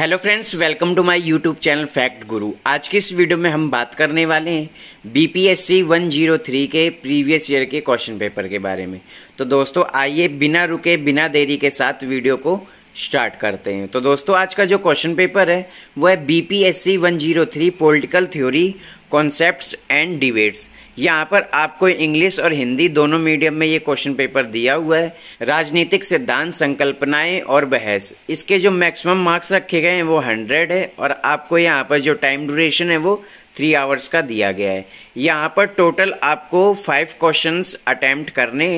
hello friends welcome to my YouTube channel fact Guru आज की इस वीडियो में हम बात करने वाले हैं बीपीएससी 103 के प्रीवियस ईयर के क्वेश्चन पेपर के बारे में तो दोस्तों आइए बिना रुके बिना देरी के साथ वीडियो को स्टार्ट करते हैं तो दोस्तों आज का जो क्वेश्चन पेपर है वो है BPSC 103 political theory concept and debates यहाँ पर आपको इंग्लिश और हिंदी दोनों मीडियम में ये क्वेश्चन पेपर दिया हुआ है राजनीतिक सिद्धांत संकल्पनाएं और बहस इसके जो मैक्सिमम मार्क्स रखे गए हैं वो हंड्रेड है और आपको यहाँ पर जो टाइम ड्यूरेशन है वो थ्री आवर्स का दिया गया है यहाँ पर टोटल आपको फाइव क्वेश्चंस अटैम्प्ट करने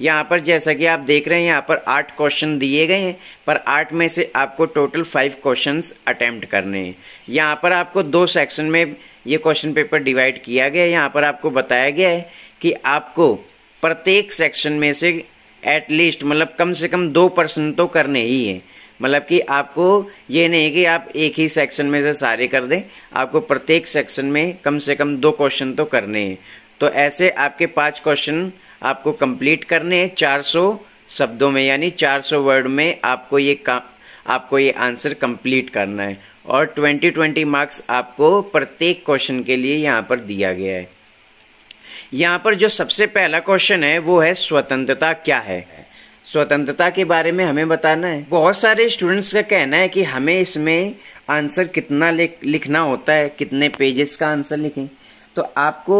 यहाँ पर जैसा कि आप देख रहे हैं यहाँ पर आठ क्वेश्चन दिए गए हैं पर आठ में से आपको टोटल फाइव क्वेश्चंस अटैम्प्ट करने हैं यहाँ पर आपको दो सेक्शन में ये क्वेश्चन पेपर डिवाइड किया गया है यहाँ पर आपको बताया गया है कि आपको प्रत्येक सेक्शन में से एटलीस्ट मतलब कम से कम दो परसेंट तो करने ही है मतलब कि आपको ये नहीं कि आप एक ही सेक्शन में से सारे कर दें आपको प्रत्येक सेक्शन में कम से कम दो क्वेश्चन तो करने हैं तो ऐसे आपके पांच क्वेश्चन आपको कंप्लीट करने हैं 400 शब्दों में यानी 400 वर्ड में आपको ये काम आपको ये आंसर कंप्लीट करना है और 20-20 मार्क्स आपको प्रत्येक क्वेश्चन के लिए यहाँ पर दिया गया है यहाँ पर जो सबसे पहला क्वेश्चन है वो है स्वतंत्रता क्या है स्वतंत्रता के बारे में हमें बताना है बहुत सारे स्टूडेंट्स का कहना है कि हमें इसमें आंसर कितना लिखना होता है कितने पेजेस का आंसर लिखें तो आपको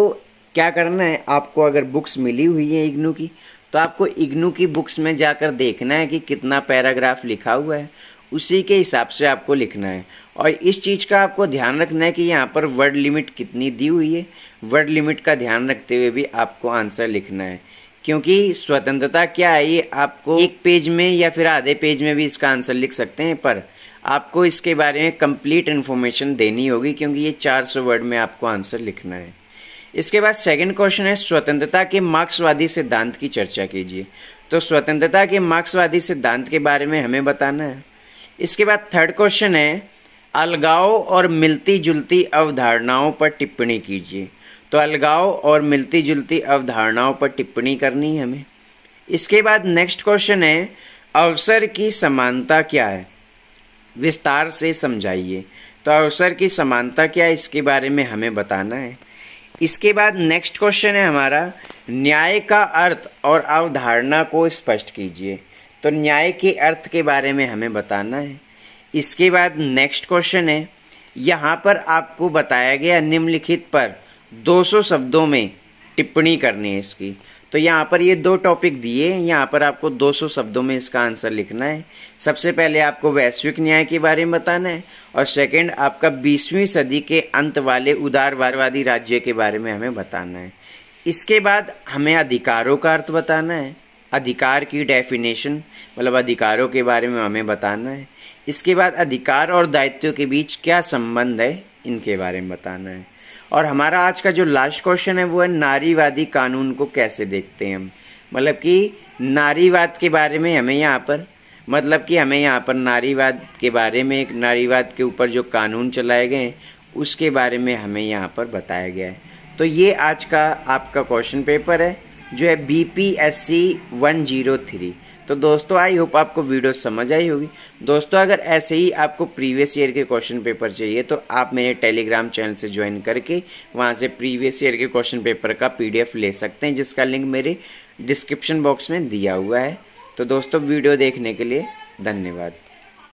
क्या करना है आपको अगर बुक्स मिली हुई है इग्नू की तो आपको इग्नू की बुक्स में जाकर देखना है कि कितना पैराग्राफ लिखा हुआ है उसी के हिसाब से आपको लिखना है और इस चीज़ का आपको ध्यान रखना है कि यहाँ पर वर्ड लिमिट कितनी दी हुई है वर्ड लिमिट का ध्यान रखते हुए भी आपको आंसर लिखना है क्योंकि स्वतंत्रता क्या है ये आपको एक पेज में या फिर आधे पेज में भी इसका आंसर लिख सकते हैं पर आपको इसके बारे में कंप्लीट इन्फॉर्मेशन देनी होगी क्योंकि ये 400 वर्ड में आपको आंसर लिखना है इसके बाद सेकंड क्वेश्चन है स्वतंत्रता के मार्क्सवादी सिद्धांत की चर्चा कीजिए तो स्वतंत्रता के मार्क्सवादी सिद्धांत के बारे में हमें बताना है इसके बाद थर्ड क्वेश्चन है अलगाव और मिलती जुलती अवधारणाओं पर टिप्पणी कीजिए तो अलगाव और मिलती जुलती अवधारणाओं पर टिप्पणी करनी है हमें इसके बाद नेक्स्ट क्वेश्चन है अवसर की समानता क्या है विस्तार से समझाइए तो अवसर की समानता क्या है इसके बारे में हमें बताना है इसके बाद नेक्स्ट क्वेश्चन है हमारा न्याय का अर्थ और अवधारणा को स्पष्ट कीजिए तो न्याय के अर्थ के बारे में हमें बताना है इसके बाद नेक्स्ट क्वेश्चन है यहाँ पर आपको बताया गया निम्नलिखित पर 200 शब्दों में टिप्पणी करनी है इसकी तो यहाँ पर ये दो टॉपिक दिए यहाँ पर आपको 200 शब्दों में इसका आंसर लिखना है सबसे पहले आपको वैश्विक न्याय के बारे में बताना है और सेकंड आपका 20वीं सदी के अंत वाले उदारवारवादी राज्य के बारे में हमें बताना है इसके बाद हमें अधिकारों का अर्थ बताना है अधिकार की डेफिनेशन मतलब अधिकारों के बारे में हमें बताना है इसके बाद अधिकार और दायित्व के बीच क्या संबंध है इनके बारे में बताना है और हमारा आज का जो लास्ट क्वेश्चन है वो है नारीवादी कानून को कैसे देखते हैं हम मतलब कि नारीवाद के बारे में हमें यहाँ पर मतलब कि हमें यहाँ पर नारीवाद के बारे में एक नारीवाद के ऊपर जो कानून चलाए गए हैं उसके बारे में हमें यहाँ पर बताया गया है तो ये आज का आपका क्वेश्चन पेपर है जो है B P one zero three तो दोस्तों आई होप आपको वीडियो समझ आई होगी दोस्तों अगर ऐसे ही आपको प्रीवियस ईयर के क्वेश्चन पेपर चाहिए तो आप मेरे टेलीग्राम चैनल से ज्वाइन करके वहाँ से प्रीवियस ईयर के क्वेश्चन पेपर का पीडीएफ ले सकते हैं जिसका लिंक मेरे डिस्क्रिप्शन बॉक्स में दिया हुआ है तो दोस्तों वीडियो देखने के लिए धन्यवाद